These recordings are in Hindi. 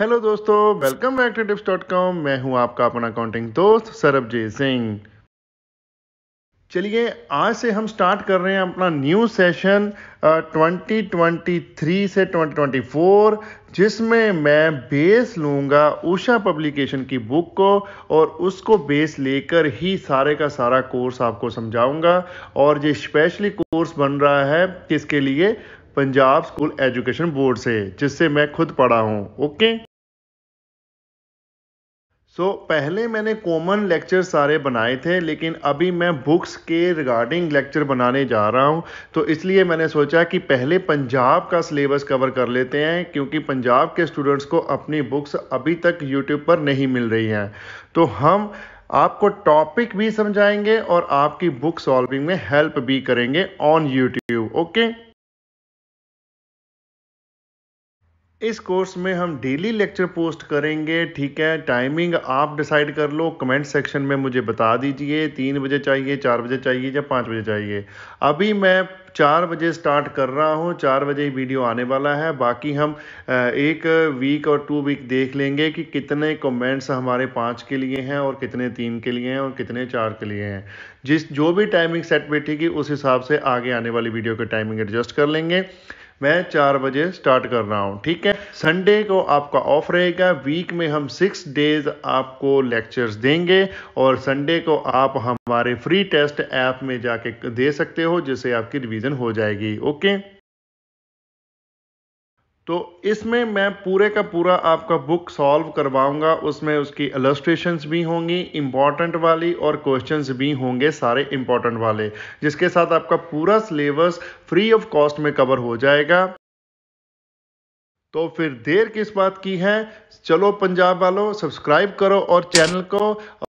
हेलो दोस्तों welcome back to tips dot com मैं हूं आपका अपना अकाउंटिंग दोस्त सरबजीत सिंह चलिए आज से हम स्टार्ट कर रहे हैं अपना new session twenty twenty three से ट्वेंटी ट्वेंटी फोर जिसमें मैं बेस लूँगा उषा पब्लिकेशन की बुक को और उसको बेस लेकर ही सारे का सारा कोर्स आपको समझाऊंगा और ये स्पेशली कोर्स बन रहा है किसके लिए पंजाब स्कूल एजुकेशन बोर्ड से जिससे मैं खुद पढ़ा हूँ ओके सो so, पहले मैंने कॉमन लेक्चर सारे बनाए थे लेकिन अभी मैं बुक्स के रिगार्डिंग लेक्चर बनाने जा रहा हूँ तो इसलिए मैंने सोचा कि पहले पंजाब का सिलेबस कवर कर लेते हैं क्योंकि पंजाब के स्टूडेंट्स को अपनी बुक्स अभी तक यूट्यूब पर नहीं मिल रही हैं तो हम आपको टॉपिक भी समझाएंगे और आपकी बुक सॉल्विंग में हेल्प भी करेंगे ऑन यूट्यूब ओके इस कोर्स में हम डेली लेक्चर पोस्ट करेंगे ठीक है टाइमिंग आप डिसाइड कर लो कमेंट सेक्शन में मुझे बता दीजिए तीन बजे चाहिए चार बजे चाहिए या पाँच बजे चाहिए अभी मैं चार बजे स्टार्ट कर रहा हूँ चार बजे ही वीडियो आने वाला है बाकी हम एक वीक और टू वीक देख लेंगे कि कितने कमेंट्स हमारे पाँच के लिए हैं और कितने तीन के लिए हैं और कितने चार के लिए हैं जिस जो भी टाइमिंग सेट बैठेगी उस हिसाब से आगे आने वाली वीडियो की टाइमिंग एडजस्ट कर लेंगे मैं चार बजे स्टार्ट कर रहा हूँ ठीक है संडे को आपका ऑफ रहेगा वीक में हम सिक्स डेज आपको लेक्चर्स देंगे और संडे को आप हमारे फ्री टेस्ट ऐप में जाके दे सकते हो जिससे आपकी रिवीजन हो जाएगी ओके तो इसमें मैं पूरे का पूरा आपका बुक सॉल्व करवाऊंगा उसमें उसकी इलस्ट्रेशंस भी होंगी इम्पॉर्टेंट वाली और क्वेश्चंस भी होंगे सारे इम्पॉर्टेंट वाले जिसके साथ आपका पूरा सिलेबस फ्री ऑफ कॉस्ट में कवर हो जाएगा तो फिर देर किस बात की है चलो पंजाब वालों सब्सक्राइब करो और चैनल को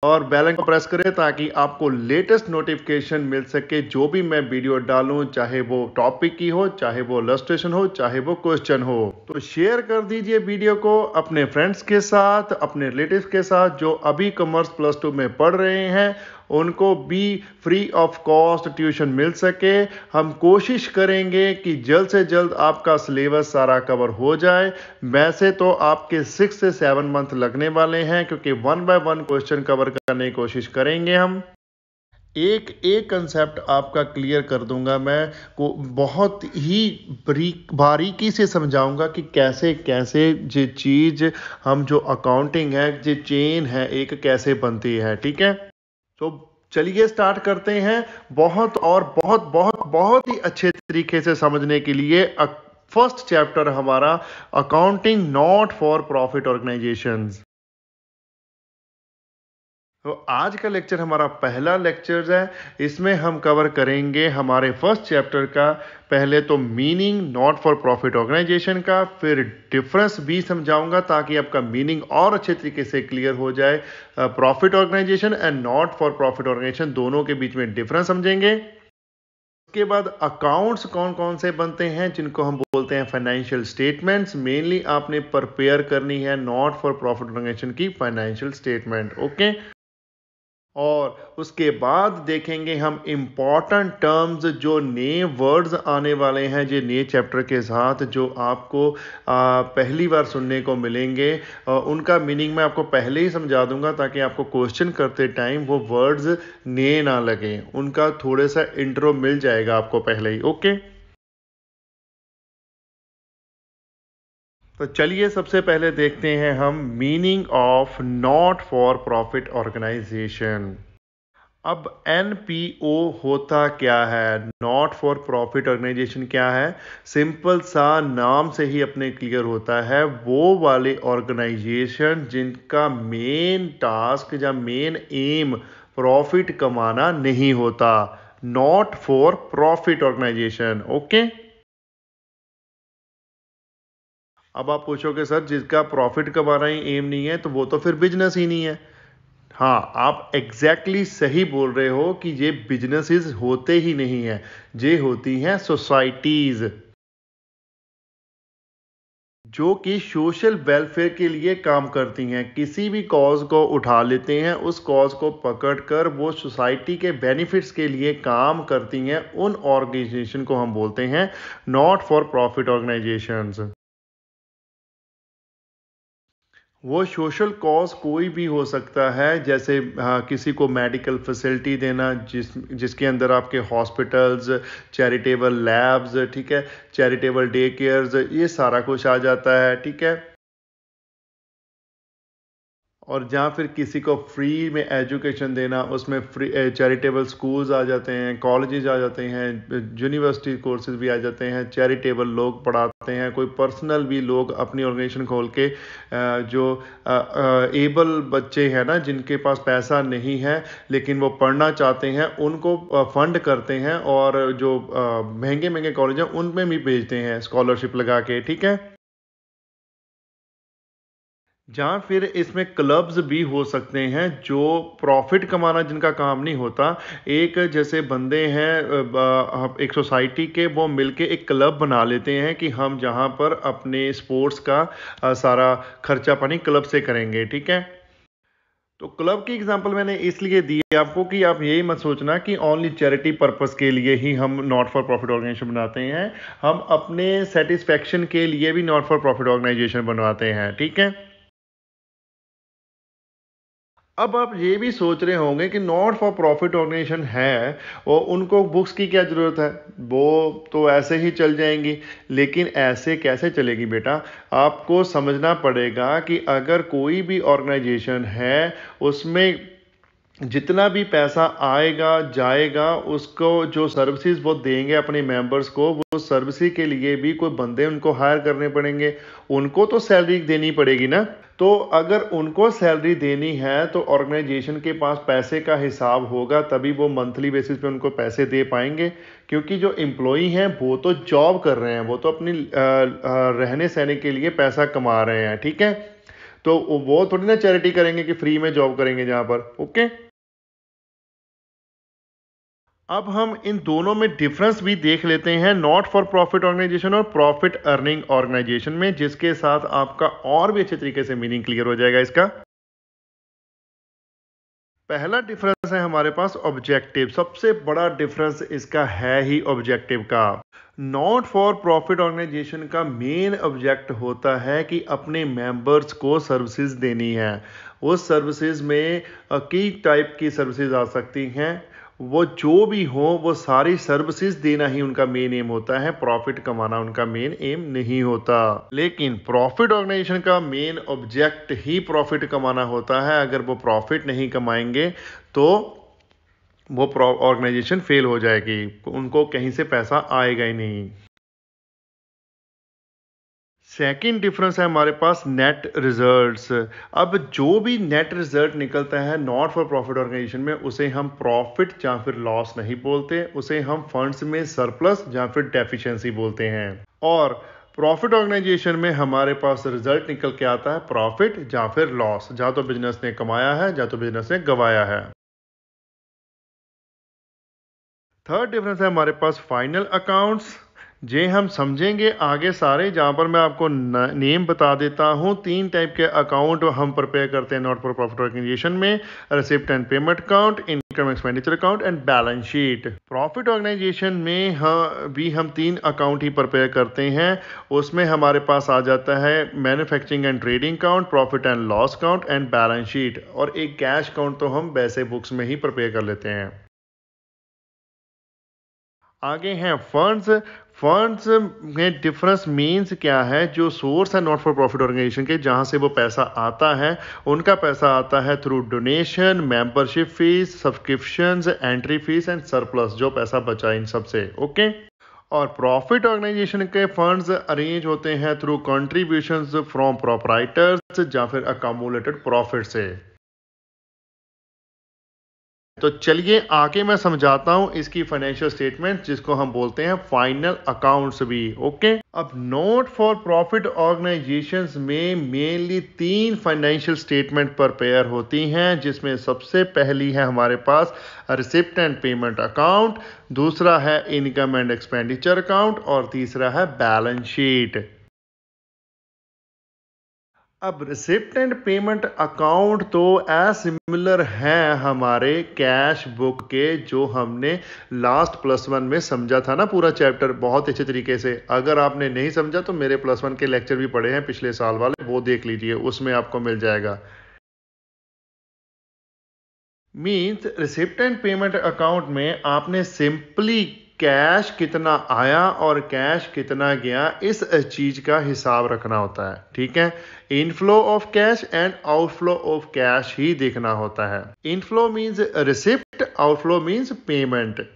और बेल आइकन को प्रेस करें ताकि आपको लेटेस्ट नोटिफिकेशन मिल सके जो भी मैं वीडियो डालूं चाहे वो टॉपिक की हो चाहे वो लस्ट्रेशन हो चाहे वो क्वेश्चन हो तो शेयर कर दीजिए वीडियो को अपने फ्रेंड्स के साथ अपने रिलेटिव के साथ जो अभी कॉमर्स प्लस टू में पढ़ रहे हैं उनको भी फ्री ऑफ कॉस्ट ट्यूशन मिल सके हम कोशिश करेंगे कि जल्द से जल्द आपका सिलेबस सारा कवर हो जाए वैसे तो आपके सिक्स से सेवन मंथ लगने वाले हैं क्योंकि one by one question cover करने की कोशिश करेंगे हम एक एक कंसेप्ट आपका क्लियर कर दूंगा मैं को बहुत ही बारीकी से समझाऊंगा कि कैसे कैसे ये चीज़ हम जो अकाउंटिंग है ये चेन है एक कैसे बनती है ठीक है तो चलिए स्टार्ट करते हैं बहुत और बहुत बहुत बहुत ही अच्छे तरीके से समझने के लिए फर्स्ट चैप्टर हमारा accounting not for profit organisations तो आज का लेक्चर हमारा पहला लेक्चर है इसमें हम कवर करेंगे हमारे फर्स्ट चैप्टर का पहले तो meaning not for profit organisation का फिर डिफरेंस भी समझाऊंगा ताकि आपका मीनिंग और अच्छे तरीके से क्लियर हो जाए profit organisation and not for profit organisation दोनों के बीच में डिफरेंस समझेंगे उसके बाद अकाउंट्स कौन कौन से बनते हैं जिनको हम बोलते हैं फाइनेंशियल स्टेटमेंट्स मेनली आपने प्रिपेयर करनी है नॉट फॉर प्रॉफिट ऑर्गेनाइजेशन की फाइनेंशियल स्टेटमेंट ओके और उसके बाद देखेंगे हम इम्पॉर्टेंट टर्म्स जो नए वर्ड्स आने वाले हैं जो नए चैप्टर के साथ जो आपको आ, पहली बार सुनने को मिलेंगे आ, उनका मीनिंग मैं आपको पहले ही समझा दूंगा ताकि आपको क्वेश्चन करते टाइम वो वर्ड्स नए ना लगें उनका थोड़े सा इंट्रो मिल जाएगा आपको पहले ही ओके तो चलिए सबसे पहले देखते हैं हम meaning of not for profit organisation अब एन होता क्या है नॉट फॉर प्रॉफिट ऑर्गेनाइजेशन क्या है सिंपल सा नाम से ही अपने क्लियर होता है वो वाले ऑर्गेनाइजेशन जिनका मेन टास्क या मेन एम प्रॉफिट कमाना नहीं होता not for profit organisation okay अब आप पूछोगे सर जिसका प्रॉफिट कमाना ही एम नहीं है तो वो तो फिर बिजनेस ही नहीं है हाँ आप एग्जैक्टली exactly सही बोल रहे हो कि ये बिजनेसेस होते ही नहीं है ये होती हैं सोसाइटीज़ जो कि सोशल वेलफेयर के लिए काम करती हैं किसी भी कॉज को उठा लेते हैं उस कॉज को पकड़कर वो सोसाइटी के बेनिफिट्स के लिए काम करती हैं उन ऑर्गेनाइजेशन को हम बोलते हैं नॉट फॉर प्रॉफिट ऑर्गेनाइजेशंस वो सोशल कॉज कोई भी हो सकता है जैसे हाँ, किसी को मेडिकल फैसिलिटी देना जिस जिसके अंदर आपके हॉस्पिटल्स चैरिटेबल लैब्स ठीक है चैरिटेबल डे केयर्स ये सारा कुछ आ जाता है ठीक है और जहाँ फिर किसी को फ्री में एजुकेशन देना उसमें फ्री चैरिटेबल स्कूल्स आ जाते हैं कॉलेजेस आ जाते हैं यूनिवर्सिटी कोर्सेज भी आ जाते हैं चैरिटेबल लोग पढ़ाते हैं कोई पर्सनल भी लोग अपनी ऑर्गेनाइजेशन खोल के जो एबल बच्चे हैं ना जिनके पास पैसा नहीं है लेकिन वो पढ़ना चाहते हैं उनको फंड करते हैं और जो महंगे महंगे कॉलेज हैं उनमें भी भेजते हैं स्कॉलरशिप लगा के ठीक है जहाँ फिर इसमें क्लब्स भी हो सकते हैं जो प्रॉफिट कमाना जिनका काम नहीं होता एक जैसे बंदे हैं एक सोसाइटी के वो मिलके एक क्लब बना लेते हैं कि हम जहाँ पर अपने स्पोर्ट्स का सारा खर्चा पानी क्लब से करेंगे ठीक है तो क्लब की एग्जांपल मैंने इसलिए दी है आपको कि आप यही मत सोचना कि ओनली चैरिटी पर्पस के लिए ही हम नॉट फॉर प्रॉफिट ऑर्गेनाइजेशन बनाते हैं हम अपने सेटिस्फेक्शन के लिए भी नॉट फॉर प्रॉफिट ऑर्गेनाइजेशन बनवाते हैं ठीक है अब आप ये भी सोच रहे होंगे कि नॉट फॉर प्रॉफिट ऑर्गेनाइजेशन है और उनको बुक्स की क्या ज़रूरत है वो तो ऐसे ही चल जाएंगी लेकिन ऐसे कैसे चलेगी बेटा आपको समझना पड़ेगा कि अगर कोई भी ऑर्गेनाइजेशन है उसमें जितना भी पैसा आएगा जाएगा उसको जो सर्विसेज वो देंगे अपने मेंबर्स को वो सर्विस के लिए भी कोई बंदे उनको हायर करने पड़ेंगे उनको तो सैलरी देनी पड़ेगी ना तो अगर उनको सैलरी देनी है तो ऑर्गेनाइजेशन के पास पैसे का हिसाब होगा तभी वो मंथली बेसिस पे उनको पैसे दे पाएंगे क्योंकि जो एम्प्लॉई हैं वो तो जॉब कर रहे हैं वो तो अपनी रहने सहने के लिए पैसा कमा रहे हैं ठीक है तो वो थोड़ी ना चैरिटी करेंगे कि फ्री में जॉब करेंगे जहाँ पर ओके अब हम इन दोनों में डिफरेंस भी देख लेते हैं नॉट फॉर प्रॉफिट ऑर्गेनाइजेशन और प्रॉफिट अर्निंग ऑर्गेनाइजेशन में जिसके साथ आपका और भी अच्छे तरीके से मीनिंग क्लियर हो जाएगा इसका पहला डिफरेंस है हमारे पास ऑब्जेक्टिव सबसे बड़ा डिफरेंस इसका है ही ऑब्जेक्टिव का नॉट फॉर प्रॉफिट ऑर्गेनाइजेशन का मेन ऑब्जेक्ट होता है कि अपने मेंबर्स को सर्विसेज देनी है उस सर्विसेज में कई टाइप की सर्विसेज आ सकती हैं वो जो भी हो वो सारी सर्विसेज देना ही उनका मेन एम होता है प्रॉफिट कमाना उनका मेन एम नहीं होता लेकिन प्रॉफिट ऑर्गेनाइजेशन का मेन ऑब्जेक्ट ही प्रॉफिट कमाना होता है अगर वो प्रॉफिट नहीं कमाएंगे तो वो ऑर्गेनाइजेशन फेल हो जाएगी उनको कहीं से पैसा आएगा ही नहीं सेकेंड डिफरेंस है हमारे पास नेट रिजल्ट्स अब जो भी नेट रिजल्ट निकलता है नॉट फॉर प्रॉफिट ऑर्गेनाइजेशन में उसे हम प्रॉफिट या फिर लॉस नहीं बोलते उसे हम फंड्स में सरप्लस या फिर डेफिशिएंसी बोलते हैं और प्रॉफिट ऑर्गेनाइजेशन में हमारे पास रिजल्ट निकल के आता है प्रॉफिट या फिर लॉस या तो बिजनेस ने कमाया है या तो बिजनेस ने गवाया है थर्ड डिफरेंस है हमारे पास फाइनल अकाउंट्स जे हम समझेंगे आगे सारे जहाँ पर मैं आपको नेम बता देता हूँ तीन टाइप के अकाउंट हम प्रिपेयर करते हैं नॉट फॉर प्रॉफिट ऑर्गेनाइजेशन में receipt and payment account income expenditure account and balance sheet profit organisation में हम हाँ, भी हम तीन अकाउंट ही प्रिपेयर करते हैं उसमें हमारे पास आ जाता है manufacturing and trading account profit and loss account and balance sheet और एक कैश अकाउंट तो हम वैसे बुक्स में ही प्रिपेयर कर लेते हैं आगे हैं फंड्स फंड्स में डिफरेंस मीन्स क्या है जो सोर्स है नॉट फॉर प्रॉफिट ऑर्गेनाइजेशन के जहाँ से वो पैसा आता है उनका पैसा आता है through donation membership fees subscription entry fees and surplus जो पैसा बचा इन सब से ओके और प्रॉफिट ऑर्गेनाइजेशन के फंड्स अरेंज होते हैं थ्रू कंट्रीब्यूशंस फ्रॉम प्रॉपराइटर्स या फिर अकामोलेटेड प्रॉफिट से तो चलिए आके मैं समझाता हूँ इसकी फाइनेंशियल स्टेटमेंट जिसको हम बोलते हैं फाइनल अकाउंट्स भी ओके अब नोट फॉर प्रॉफिट ऑर्गेनाइजेशन में मेनली तीन फाइनेंशियल स्टेटमेंट पेयर होती हैं जिसमें सबसे पहली है हमारे पास रिसिप्ट एंड पेमेंट अकाउंट दूसरा है इनकम एंड एक्सपेंडिचर अकाउंट और तीसरा है बैलेंस शीट अब रिसिप्ट एंड पेमेंट अकाउंट तो एज सिमिलर हमारे कैश बुक के जो हमने लास्ट प्लस वन में समझा था ना पूरा चैप्टर बहुत अच्छे तरीके से अगर आपने नहीं समझा तो मेरे प्लस वन के लेक्चर भी पड़े हैं पिछले साल वाले वो देख लीजिए उसमें आपको मिल जाएगा means receipt and payment account में आपने सिंपली कैश कितना आया और कैश कितना गया इस चीज़ का हिसाब रखना होता है ठीक है inflow of cash and outflow of cash ही देखना होता है inflow means receipt outflow means payment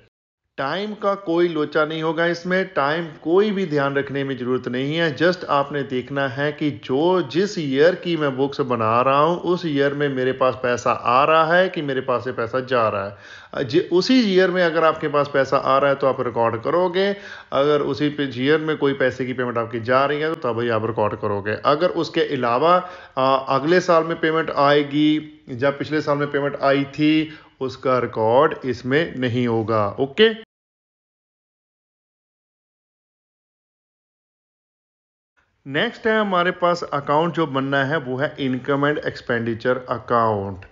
time का कोई लोचा नहीं होगा इसमें टाइम कोई भी ध्यान रखने में ज़रूरत नहीं है जस्ट आपने देखना है कि जो जिस ईयर की मैं बुक्स बना रहा हूँ उस ईयर में मेरे पास पैसा आ रहा है कि मेरे पास से पैसा जा रहा है उसी ईयर में अगर आपके पास पैसा आ रहा है तो आप रिकॉर्ड करोगे अगर उसी ईयर में कोई पैसे की पेमेंट आपकी जा रही है तो तब आप रिकॉर्ड करोगे अगर उसके अलावा अगले साल में पेमेंट आएगी जब पिछले साल में पेमेंट आई थी उसका रिकॉर्ड इसमें नहीं होगा ओके नेक्स्ट है हमारे पास अकाउंट जो बनना है वो है इनकम एंड एक्सपेंडिचर अकाउंट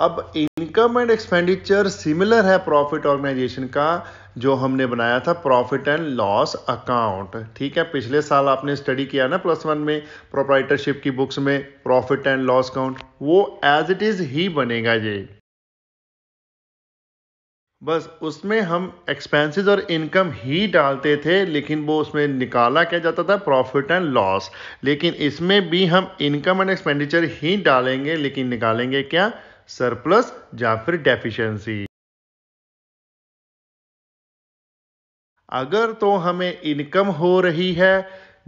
अब इनकम एंड एक्सपेंडिचर सिमिलर है प्रॉफिट ऑर्गेनाइजेशन का जो हमने बनाया था प्रॉफिट एंड लॉस अकाउंट ठीक है पिछले साल आपने स्टडी किया ना प्लस वन में प्रोपराइटरशिप की बुक्स में प्रॉफिट एंड लॉस अकाउंट वो एज इट इज़ ही बनेगा ये बस उसमें हम एक्सपेंसेस और इनकम ही डालते थे लेकिन वो उसमें निकाला क्या जाता था प्रॉफिट एंड लॉस लेकिन इसमें भी हम इनकम एंड एक्सपेंडिचर ही डालेंगे लेकिन निकालेंगे क्या सरप्लस या फिर डेफिशिएंसी अगर तो हमें इनकम हो रही है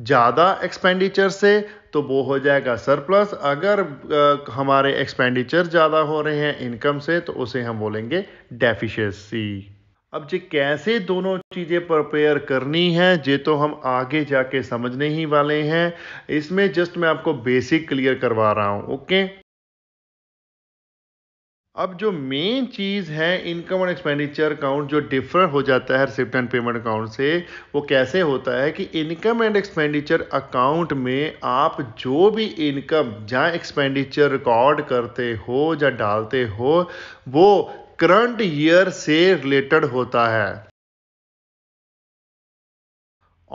ज़्यादा एक्सपेंडिचर से तो वो हो जाएगा सरप्लस अगर आ, हमारे एक्सपेंडिचर ज़्यादा हो रहे हैं इनकम से तो उसे हम बोलेंगे डेफिशिएंसी अब जी कैसे दोनों चीज़ें प्रिपेयर करनी है ये तो हम आगे जाके समझने ही वाले हैं इसमें जस्ट मैं आपको बेसिक क्लियर करवा रहा हूँ ओके अब जो मेन चीज़ है इनकम और एक्सपेंडिचर अकाउंट जो डिफर हो जाता है रिसिप्ट एंड पेमेंट अकाउंट से वो कैसे होता है कि इनकम एंड एक्सपेंडिचर अकाउंट में आप जो भी इनकम या एक्सपेंडिचर रिकॉर्ड करते हो या डालते हो वो करंट ईयर से रिलेटेड होता है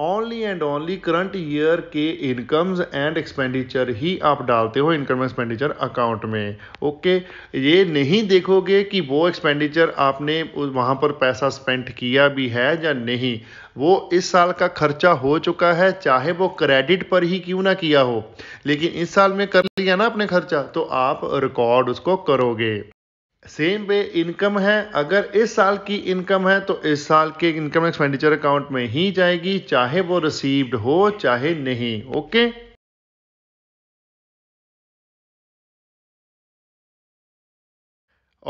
only and only current year के इनकम्स एंड एक्सपेंडिचर ही आप डालते हो इनकम एक्सपेंडिचर अकाउंट में ओके ये नहीं देखोगे कि वो एक्सपेंडिचर आपने वहाँ पर पैसा स्पेंड किया भी है या नहीं वो इस साल का खर्चा हो चुका है चाहे वो क्रेडिट पर ही क्यों ना किया हो लेकिन इस साल में कर लिया ना आपने खर्चा तो आप रिकॉर्ड उसको करोगे सेम वे इनकम है अगर इस साल की इनकम है तो इस साल के इनकम एक्सपेंडिचर अकाउंट में ही जाएगी चाहे वो रिसीव्ड हो चाहे नहीं ओके okay?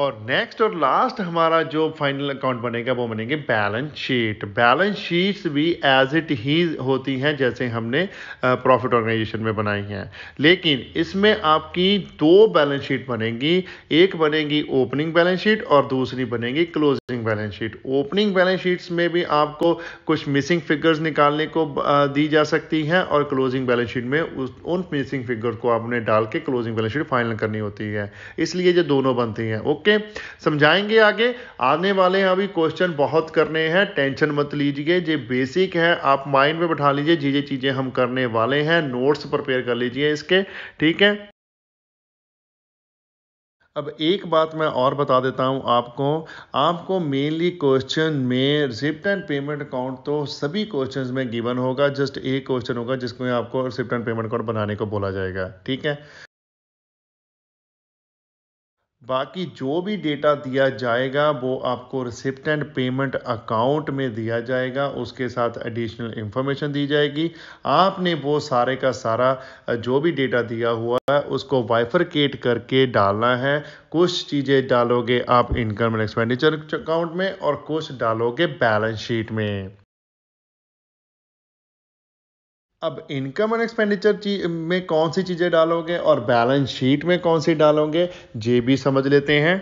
और नेक्स्ट और लास्ट हमारा जो फाइनल अकाउंट बनेगा वो बनेंगे बैलेंस शीट बैलेंस शीट्स भी एज इट ही होती हैं जैसे हमने प्रॉफिट ऑर्गेनाइजेशन में बनाई हैं लेकिन इसमें आपकी दो बैलेंस शीट बनेगी एक बनेगी ओपनिंग बैलेंस शीट और दूसरी बनेगी closing balance sheet opening balance sheets में भी आपको कुछ मिसिंग फिगर्स निकालने को दी जा सकती हैं और क्लोजिंग बैलेंस शीट में उस उन मिसिंग फिगर को आपने डाल के क्लोजिंग बैलेंस शीट फाइनल करनी होती है इसलिए जो दोनों बनती हैं वो ओके समझाएंगे आगे आने वाले हैं अभी क्वेश्चन बहुत करने हैं टेंशन मत लीजिए जो बेसिक है आप माइंड में बैठा लीजिए जी जी चीज़ें हम करने वाले हैं नोट्स प्रिपेयर कर लीजिए इसके ठीक है अब एक बात मैं और बता देता हूं आपको आपको मेनली क्वेश्चन में रिसिप्ट एंड पेमेंट अकाउंट तो सभी क्वेश्चंस में गिवन होगा जस्ट एक क्वेश्चन होगा जिसमें आपको रिसिप्ट एंड पेमेंट अकाउंट बनाने को बोला जाएगा ठीक है बाकी जो भी डेटा दिया जाएगा वो आपको रिसिप्ट एंड पेमेंट अकाउंट में दिया जाएगा उसके साथ एडिशनल इन्फॉर्मेशन दी जाएगी आपने वो सारे का सारा जो भी डेटा दिया हुआ है उसको वाइफरकेट करके डालना है कुछ चीज़ें डालोगे आप इनकम एंड एक्सपेंडिचर अकाउंट में और कुछ डालोगे बैलेंस शीट में अब इनकम एंड एक्सपेंडिचर में कौन सी चीज़ें डालोगे और बैलेंस शीट में कौन सी डालोगे ये भी समझ लेते हैं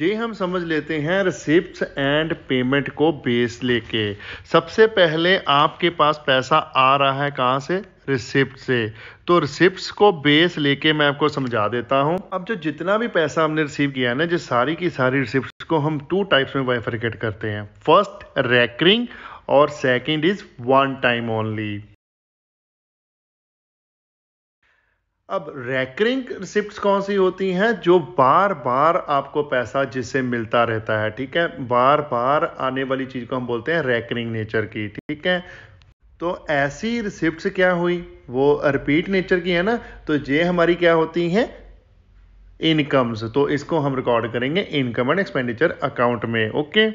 ये हम समझ लेते हैं रिसिप्ट एंड पेमेंट को बेस लेके सबसे पहले आपके पास पैसा आ रहा है कहाँ से रिसिप्ट से तो रिसिप्ट को बेस लेके मैं आपको समझा देता हूँ अब जो जितना भी पैसा हमने रिसीव किया है ना जो सारी की सारी रिसिप्ट को हम टू टाइप्स में बाइफर्केट करते हैं फर्स्ट रैकरिंग और second is one time only अब रैकरिंग रिसिप्ट कौन सी होती हैं जो बार बार आपको पैसा जिससे मिलता रहता है ठीक है बार बार आने वाली चीज़ को हम बोलते हैं रैकरिंग नेचर की ठीक है तो ऐसी रिसिप्ट क्या हुई वो रिपीट नेचर की है ना तो ये हमारी क्या होती है इनकम्स तो इसको हम रिकॉर्ड करेंगे इनकम एंड एक्सपेंडिचर अकाउंट में ओके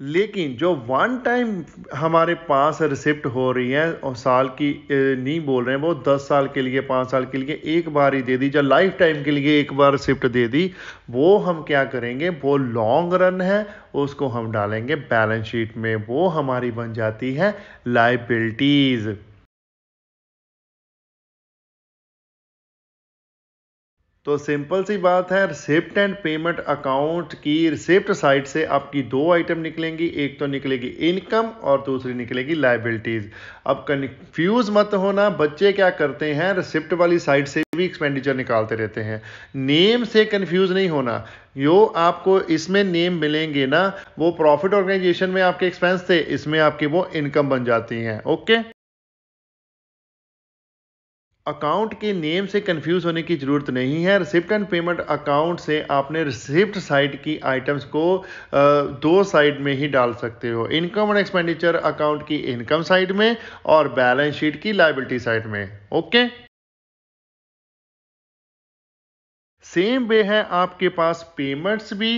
लेकिन जो वन टाइम हमारे पास रिसिप्ट हो रही है और साल की नहीं बोल रहे हैं वो दस साल के लिए पाँच साल के लिए एक बार ही दे दी जो लाइफ टाइम के लिए एक बार रिसिप्ट दे दी वो हम क्या करेंगे वो लॉन्ग रन है उसको हम डालेंगे बैलेंस शीट में वो हमारी बन जाती है लाइबिलिटीज़ तो सिंपल सी बात है रिसिप्ट एंड पेमेंट अकाउंट की रिसिप्ट साइट से आपकी दो आइटम निकलेंगी एक तो निकलेगी इनकम और दूसरी निकलेगी लाइबिलिटीज़ अब कन्फ्यूज़ मत होना बच्चे क्या करते हैं रिसिप्ट वाली साइट से भी एक्सपेंडिचर निकालते रहते हैं नेम से कन्फ्यूज़ नहीं होना जो आपको इसमें नेम मिलेंगे ना वो प्रॉफिट ऑर्गेनाइजेशन में आपके एक्सपेंस थे इसमें आपकी वो इनकम बन जाती हैं ओके अकाउंट के नेम से कंफ्यूज होने की ज़रूरत नहीं है रिसिप्ट एंड पेमेंट अकाउंट से आपने रिसिप्ट साइड की आइटम्स को दो साइड में ही डाल सकते हो इनकम एंड एक्सपेंडिचर अकाउंट की इनकम साइड में और बैलेंस शीट की लाइबिलिटी साइड में ओके सेम वे है आपके पास पेमेंट्स भी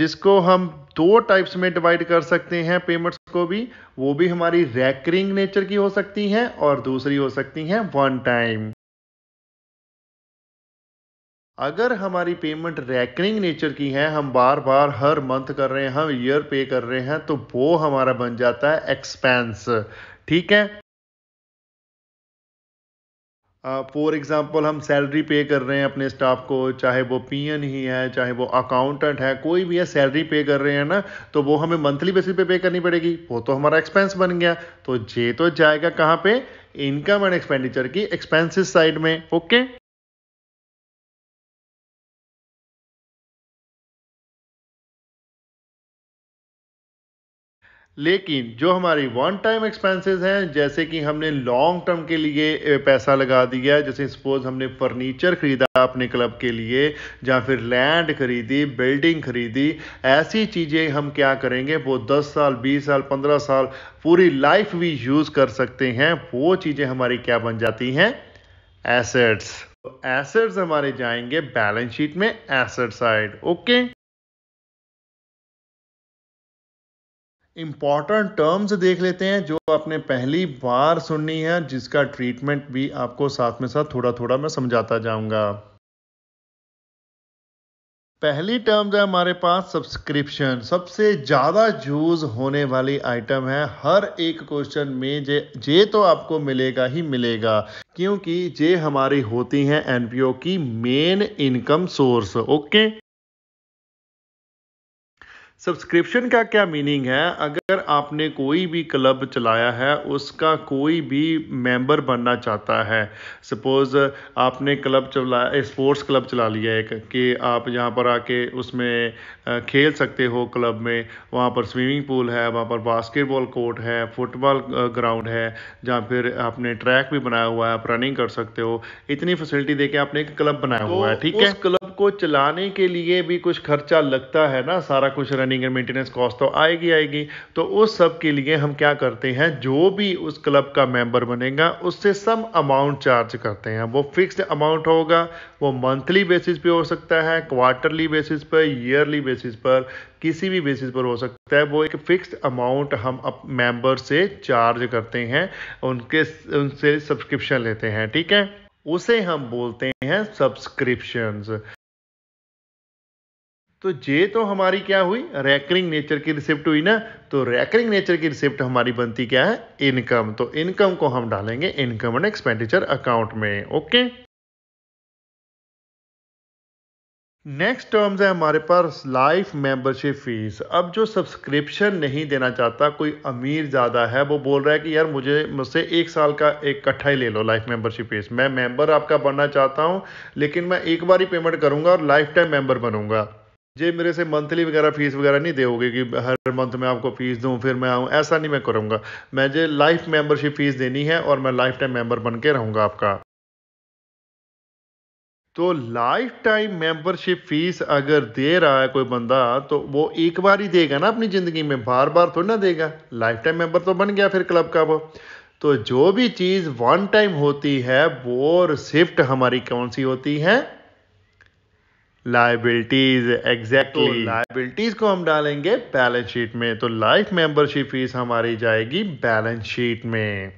जिसको हम दो टाइप्स में डिवाइड कर सकते हैं पेमेंट्स को भी वो भी हमारी रैकरिंग नेचर की हो सकती हैं और दूसरी हो सकती हैं वन टाइम अगर हमारी पेमेंट रैकरिंग नेचर की है हम बार बार हर मंथ कर रहे हैं हम ईयर पे कर रहे हैं तो वो हमारा बन जाता है एक्सपेंस ठीक है फॉर uh, एग्ज़ाम्पल हम सैलरी पे कर रहे हैं अपने स्टाफ को चाहे वो पीएन ही है चाहे वो अकाउंटेंट है कोई भी है सैलरी पे कर रहे हैं ना तो वो हमें मंथली बेसिस पे पे करनी पड़ेगी वो तो हमारा एक्सपेंस बन गया तो जे तो जाएगा कहाँ पे इनकम एंड एक्सपेंडिचर की एक्सपेंसिस साइड में ओके लेकिन जो हमारी वन टाइम एक्सपेंसेस हैं जैसे कि हमने लॉन्ग टर्म के लिए पैसा लगा दिया जैसे सपोज हमने फर्नीचर खरीदा अपने क्लब के लिए या फिर लैंड खरीदी बिल्डिंग खरीदी ऐसी चीज़ें हम क्या करेंगे वो 10 साल 20 साल 15 साल पूरी लाइफ भी यूज़ कर सकते हैं वो चीज़ें हमारी क्या बन जाती हैं एसेट्स एसेट्स तो हमारे जाएंगे बैलेंस शीट में asset side okay important terms देख लेते हैं जो आपने पहली बार सुननी है जिसका ट्रीटमेंट भी आपको साथ में साथ थोड़ा थोड़ा मैं समझाता जाऊंगा पहली टर्म्स है हमारे पास सब्सक्रिप्शन सबसे ज़्यादा यूज होने वाली आइटम है हर एक क्वेश्चन में जे जे तो आपको मिलेगा ही मिलेगा क्योंकि जे हमारी होती है एनपीओ की main income source okay subscription का क्या मीनिंग है अगर आपने कोई भी क्लब चलाया है उसका कोई भी मेंबर बनना चाहता है सपोज़ आपने क्लब चला स्पोर्ट्स क्लब चला लिया एक कि आप यहाँ पर आके उसमें खेल सकते हो क्लब में वहाँ पर स्विमिंग पूल है वहाँ पर बास्केटबॉल कोर्ट है फुटबॉल ग्राउंड है जहाँ फिर आपने ट्रैक भी बनाया हुआ है आप रनिंग कर सकते हो इतनी फैसिलिटी दे के आपने एक क्लब बनाया तो हुआ है तो ठीक है क्लब को चलाने के लिए भी कुछ खर्चा लगता है ना सारा कुछ running running and maintenance cost तो आएगी आएगी तो उस सब के लिए हम क्या करते हैं जो भी उस क्लब का मेंबर बनेगा उससे सम अमाउंट चार्ज करते हैं वो फिक्स्ड अमाउंट होगा वो मंथली बेसिस पे हो सकता है क्वार्टरली बेसिस पर ईयरली बेसिस पर किसी भी बेसिस पर हो सकता है वो एक फिक्स्ड अमाउंट हम अप मेंबर से चार्ज करते हैं उनके उनसे सब्सक्रिप्शन लेते हैं ठीक है उसे हम बोलते हैं सब्सक्रिप्शंस तो जे तो हमारी क्या हुई रैकरिंग नेचर की रिसिप्ट हुई ना तो रैकरिंग नेचर की रिसिप्ट हमारी बनती क्या है इनकम तो इनकम को हम डालेंगे इनकम एंड एक्सपेंडिचर अकाउंट में ओके नेक्स्ट टर्म्स है हमारे पास लाइफ मेंबरशिप फीस अब जो सब्सक्रिप्शन नहीं देना चाहता कोई अमीर ज़्यादा है वो बोल रहा है कि यार मुझे मुझसे एक साल का एक कट्ठा ही ले लो लाइफ मेंबरशिप फीस मैं मेंबर आपका बनना चाहता हूं लेकिन मैं एक बार ही पेमेंट करूंगा और लाइफ टाइम मेंबर बनूंगा जे मेरे से मंथली वगैरह फीस वगैरह नहीं दोगे कि हर मंथ में आपको फीस दूँ फिर मैं आऊँ ऐसा नहीं मैं करूँगा मैं जे लाइफ मेंबरशिप फीस देनी है और मैं लाइफ टाइम मेंबर बन के रहूँगा आपका तो लाइफ टाइम मेंबरशिप फीस अगर दे रहा है कोई बंदा तो वो एक बार ही देगा ना अपनी ज़िंदगी में बार बार थोड़ी ना देगा लाइफ टाइम मेंबर तो बन गया फिर क्लब का वो तो जो भी चीज़ वन टाइम होती है वो रिसिफ्ट हमारी कौन सी होती है लाइबिलिटीज एग्जैक्टली लाइबिलिटीज को हम डालेंगे बैलेंस शीट में तो लाइफ मेंबरशिप फीस हमारी जाएगी बैलेंस शीट में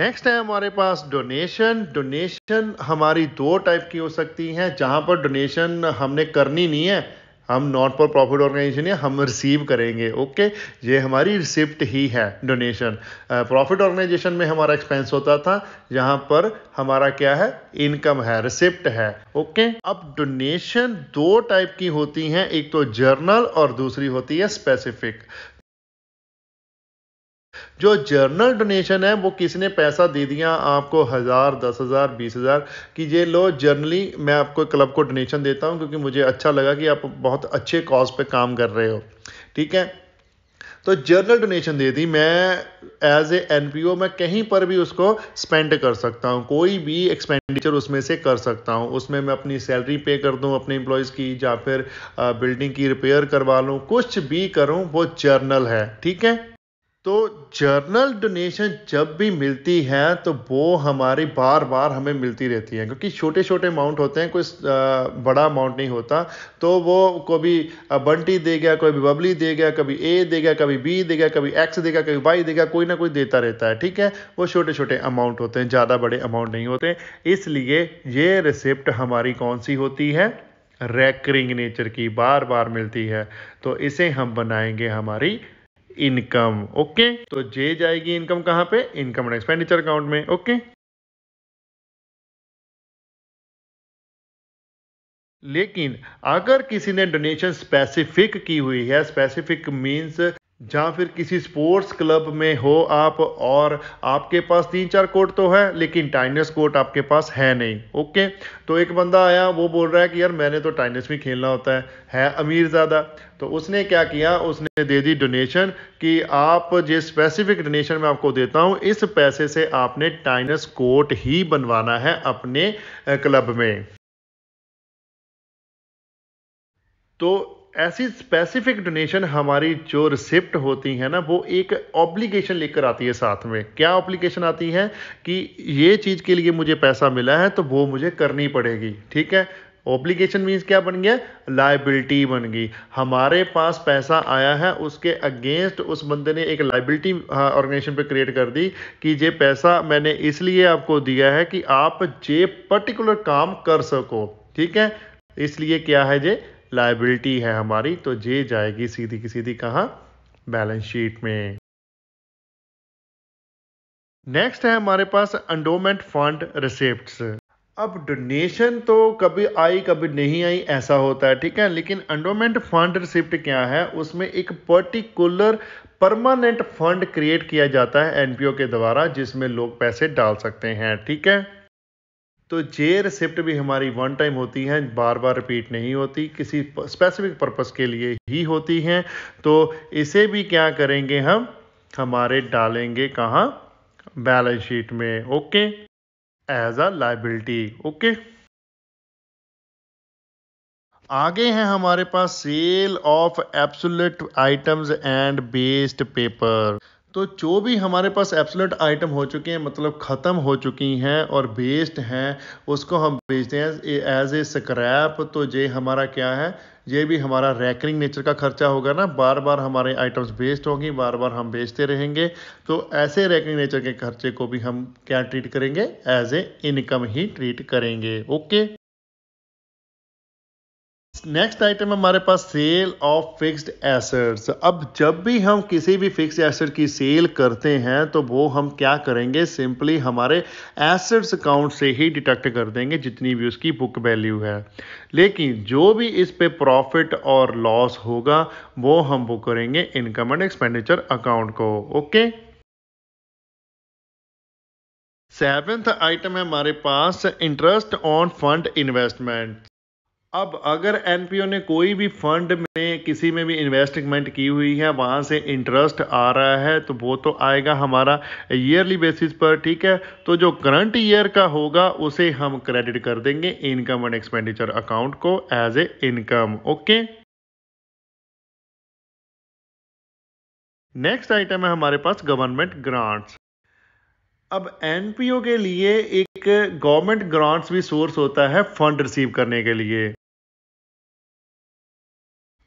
नेक्स्ट है हमारे पास डोनेशन डोनेशन हमारी दो टाइप की हो सकती हैं जहां पर डोनेशन हमने करनी नहीं है हम नॉट फॉर प्रॉफिट ऑर्गेनाइजेशन है हम रिसीव करेंगे ओके ये हमारी रिसिप्ट ही है डोनेशन प्रॉफिट ऑर्गेनाइजेशन में हमारा एक्सपेंस होता था यहाँ पर हमारा क्या है इनकम है रिसिप्ट है ओके अब डोनेशन दो टाइप की होती हैं एक तो जर्नल और दूसरी होती है स्पेसिफिक जो जर्नल डोनेशन है वो किसने पैसा दे दिया आपको हज़ार दस हज़ार बीस हज़ार कि ये लो जर्नली मैं आपको क्लब को डोनेशन देता हूँ क्योंकि मुझे अच्छा लगा कि आप बहुत अच्छे कॉज पे काम कर रहे हो ठीक है तो जर्नल डोनेशन दे दी मैं एज ए एन मैं कहीं पर भी उसको स्पेंड कर सकता हूँ कोई भी एक्सपेंडिचर उसमें से कर सकता हूँ उसमें मैं अपनी सैलरी पे कर दूँ अपने एम्प्लॉयज़ की या फिर बिल्डिंग की रिपेयर करवा लूँ कुछ भी करूँ वो जर्नल है ठीक है तो जर्नल डोनेशन जब भी मिलती है तो वो हमारी बार बार हमें मिलती रहती है क्योंकि छोटे छोटे अमाउंट होते हैं कोई बड़ा अमाउंट नहीं होता तो वो कभी बंटी दे गया कभी बबली दे गया कभी ए दे गया कभी बी दे गया कभी एक्स देगा कभी वाई देगा कोई ना कोई देता रहता है ठीक है वो छोटे छोटे अमाउंट होते हैं ज़्यादा बड़े अमाउंट नहीं होते इसलिए ये रिसिप्ट हमारी कौन सी होती है रैकरिंग नेचर की बार बार मिलती है तो इसे हम बनाएंगे हमारी इनकम ओके तो जे जाएगी इनकम कहां पे इनकम एंड एक्सपेंडिचर अकाउंट में ओके लेकिन अगर किसी ने डोनेशन स्पेसिफिक की हुई है स्पेसिफिक मींस जहाँ फिर किसी स्पोर्ट्स क्लब में हो आप और आपके पास तीन चार कोट तो है लेकिन टाइनस कोट आपके पास है नहीं ओके तो एक बंदा आया वो बोल रहा है कि यार मैंने तो टाइनस में खेलना होता है है अमीर ज़्यादा तो उसने क्या किया उसने दे दी डोनेशन कि आप जिस स्पेसिफिक डोनेशन मैं आपको देता हूँ इस पैसे से आपने टाइनस कोट ही बनवाना है अपने क्लब में तो ऐसी स्पेसिफिक डोनेशन हमारी जो रिसिप्ट होती है ना वो एक ऑब्लिगेशन लेकर आती है साथ में क्या ऑब्लिगेशन आती है कि ये चीज़ के लिए मुझे पैसा मिला है तो वो मुझे करनी पड़ेगी ठीक है ऑब्लिगेशन मीन्स क्या बन गया लाइबिलिटी बन गई हमारे पास पैसा आया है उसके अगेंस्ट उस बंदे ने एक लाइबिलिटी हाँ, ऑर्गेनाइजेशन पे क्रिएट कर दी कि ये पैसा मैंने इसलिए आपको दिया है कि आप ये पर्टिकुलर काम कर सको ठीक है इसलिए क्या है ये लाइबिलिटी है हमारी तो जे जाएगी सीधी की सीधी कहाँ बैलेंस शीट में नेक्स्ट है हमारे पास अंडोमेंट फंड रिसिप्ट अब डोनेशन तो कभी आई कभी नहीं आई ऐसा होता है ठीक है लेकिन अंडोमेंट फंड रिसिप्ट क्या है उसमें एक पर्टिकुलर परमानेंट फंड क्रिएट किया जाता है एनपीओ के द्वारा जिसमें लोग पैसे डाल सकते हैं ठीक है तो जे रिसिप्ट भी हमारी वन टाइम होती हैं बार बार रिपीट नहीं होती किसी स्पेसिफिक पर्पस के लिए ही होती हैं तो इसे भी क्या करेंगे हम हमारे डालेंगे कहाँ बैलेंस शीट में okay as a liability okay आगे हैं हमारे पास sale of obsolete items and waste paper तो जो भी हमारे पास एब्सोलेट आइटम हो चुके हैं मतलब ख़त्म हो चुकी हैं और बेस्ड हैं उसको हम बेचते हैं एज ए स्क्रैप तो ये हमारा क्या है ये भी हमारा रैकरिंग नेचर का खर्चा होगा ना बार बार हमारे आइटम्स बेस्ड होंगी बार बार हम बेचते रहेंगे तो ऐसे रैकरिंग नेचर के खर्चे को भी हम क्या ट्रीट करेंगे एज ए इनकम ही ट्रीट करेंगे ओके नेक्स्ट आइटम हमारे पास सेल ऑफ फिक्स्ड एसेट्स अब जब भी हम किसी भी फिक्स्ड एसेट की सेल करते हैं तो वो हम क्या करेंगे सिंपली हमारे एसेट्स अकाउंट से ही डिटेक्ट कर देंगे जितनी भी उसकी बुक वैल्यू है लेकिन जो भी इस पे प्रॉफिट और लॉस होगा वो हम वो करेंगे इनकम एंड एक्सपेंडिचर अकाउंट को ओके सेवेंथ आइटम है हमारे पास इंटरेस्ट ऑन फंड इन्वेस्टमेंट अब अगर एनपीओ ने कोई भी फंड में किसी में भी इन्वेस्टमेंट की हुई है वहाँ से इंटरेस्ट आ रहा है तो वो तो आएगा हमारा ईयरली बेसिस पर ठीक है तो जो करंट ईयर का होगा उसे हम क्रेडिट कर देंगे इनकम एंड एक्सपेंडिचर अकाउंट को as a income okay next item है हमारे पास गवर्नमेंट ग्रांट्स अब एनपीओ के लिए एक गवर्नमेंट ग्रांट्स भी सोर्स होता है फंड रिसीव करने के लिए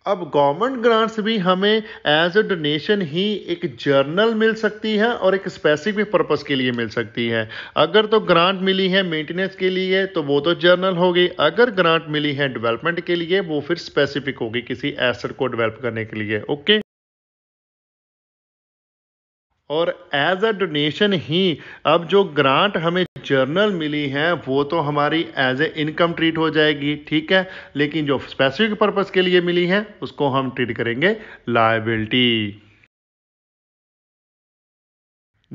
अब गवर्नमेंट ग्रांट्स भी हमें एज अ डोनेशन ही एक जर्नल मिल सकती है और एक स्पेसिफिक पर्पस के लिए मिल सकती है अगर तो ग्रांट मिली है मेंटेनेंस के लिए तो वो तो जर्नल होगी अगर ग्रांट मिली है डेवलपमेंट के लिए वो फिर स्पेसिफिक होगी किसी एसेट को डेवलप करने के लिए ओके और एज अ डोनेशन ही अब जो ग्रांट हमें जर्नल मिली है वो तो हमारी एज ए इनकम ट्रीट हो जाएगी ठीक है लेकिन जो स्पेसिफिक पर्पस के लिए मिली है उसको हम ट्रीट करेंगे लाइबिलिटी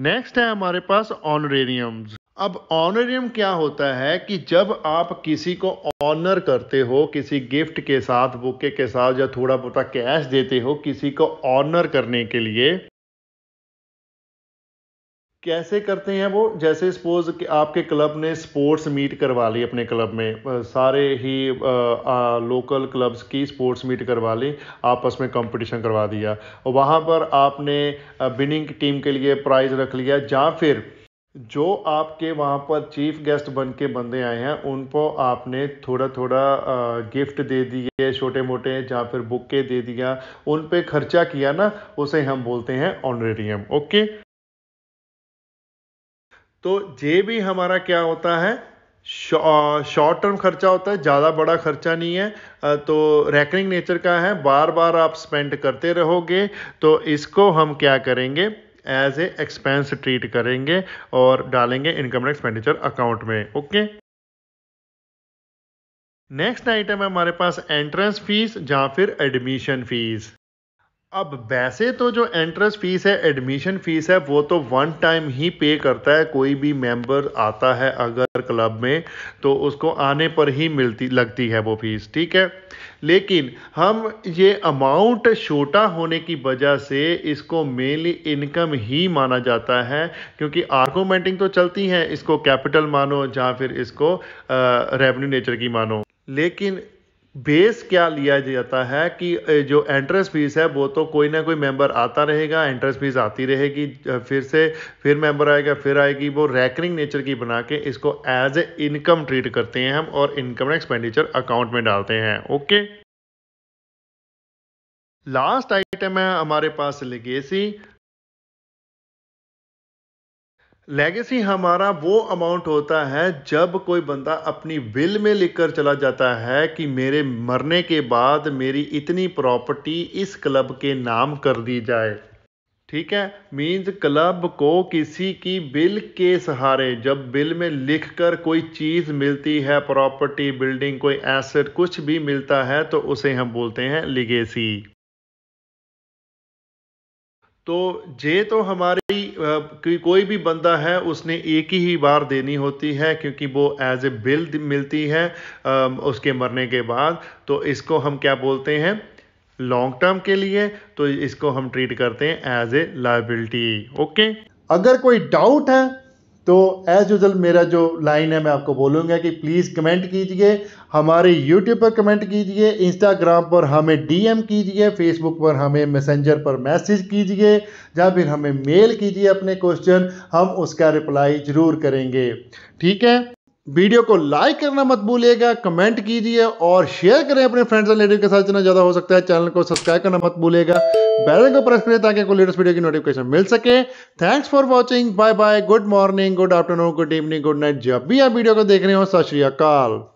नेक्स्ट है हमारे पास ऑनरेरियम अब ऑनरेरियम क्या होता है कि जब आप किसी को ऑनर करते हो किसी गिफ्ट के साथ बुके के साथ या थोड़ा बहुत कैश देते हो किसी को ऑनर करने के लिए कैसे करते हैं वो जैसे सपोज कि आपके क्लब ने स्पोर्ट्स मीट करवा ली अपने क्लब में सारे ही आ, आ, लोकल क्लब्स की स्पोर्ट्स मीट करवा ली आपस में कंपटीशन करवा दिया वहाँ पर आपने विनिंग टीम के लिए प्राइज़ रख लिया या फिर जो आपके वहाँ पर चीफ गेस्ट बन के बंदे आए हैं उनको आपने थोड़ा थोड़ा गिफ्ट दे दिए छोटे मोटे या फिर बुके दे दिया उन पे खर्चा किया ना उसे हम बोलते हैं ऑनरेरियम ओके तो जे भी हमारा क्या होता है शॉर्ट टर्म खर्चा होता है ज़्यादा बड़ा खर्चा नहीं है तो रैकनिंग नेचर का है बार बार आप स्पेंड करते रहोगे तो इसको हम क्या करेंगे एज ए एक्सपेंस ट्रीट करेंगे और डालेंगे इनकम एंड एक्सपेंडिचर अकाउंट में ओके नेक्स्ट आइटम है हमारे पास एंट्रेंस फीस या फिर एडमिशन फीस अब वैसे तो जो एंट्रेंस फीस है एडमिशन फीस है वो तो वन टाइम ही पे करता है कोई भी मेंबर आता है अगर क्लब में तो उसको आने पर ही मिलती लगती है वो फीस ठीक है लेकिन हम ये अमाउंट छोटा होने की वजह से इसको मेनली इनकम ही माना जाता है क्योंकि आर्गोमेंटिंग तो चलती है इसको कैपिटल मानो या फिर इसको रेवेन्यू नेचर की मानो लेकिन बेस क्या लिया जाता है कि जो एंट्रेंस फीस है वो तो कोई ना कोई मेंबर आता रहेगा एंट्रेंस फीस आती रहेगी फिर से फिर मेंबर आएगा फिर आएगी वो रैकरिंग नेचर की बना के इसको एज ए इनकम ट्रीट करते हैं हम और इनकम एक्सपेंडिचर अकाउंट में डालते हैं ओके लास्ट आइटम है हमारे पास लेगेसी लेगेसी हमारा वो अमाउंट होता है जब कोई बंदा अपनी विल में लिखकर चला जाता है कि मेरे मरने के बाद मेरी इतनी प्रॉपर्टी इस क्लब के नाम कर दी जाए ठीक है मीन्स क्लब को किसी की बिल के सहारे जब बिल में लिखकर कोई चीज़ मिलती है प्रॉपर्टी बिल्डिंग कोई एसेट कुछ भी मिलता है तो उसे हम बोलते हैं लिगेसी तो जे तो हमारी कि कोई भी बंदा है उसने एक ही बार देनी होती है क्योंकि वो एज ए बिल मिलती है उसके मरने के बाद तो इसको हम क्या बोलते हैं लॉन्ग टर्म के लिए तो इसको हम ट्रीट करते हैं एज ए लाइबिलिटी ओके अगर कोई डाउट है तो एज़ यूज़ल मेरा जो लाइन है मैं आपको बोलूँगा कि प्लीज़ कमेंट कीजिए हमारे यूट्यूब पर कमेंट कीजिए इंस्टाग्राम पर हमें डीएम कीजिए फेसबुक पर हमें मैसेंजर पर मैसेज कीजिए या फिर हमें मेल कीजिए अपने क्वेश्चन हम उसका रिप्लाई ज़रूर करेंगे ठीक है वीडियो को लाइक करना मत भूलिएगा कमेंट कीजिए और शेयर करें अपने फ्रेंड्स और रिलेटिव के साथ जितना ज़्यादा हो सकता है चैनल को सब्सक्राइब करना मत भूलिएगा बेल आइकन को प्रेस करें ताकि आपको लेटेस्ट वीडियो की नोटिफिकेशन मिल सके thanks for watching bye bye good morning good afternoon good evening good night जब भी आप वीडियो को देख रहे हो सत श्रीकाल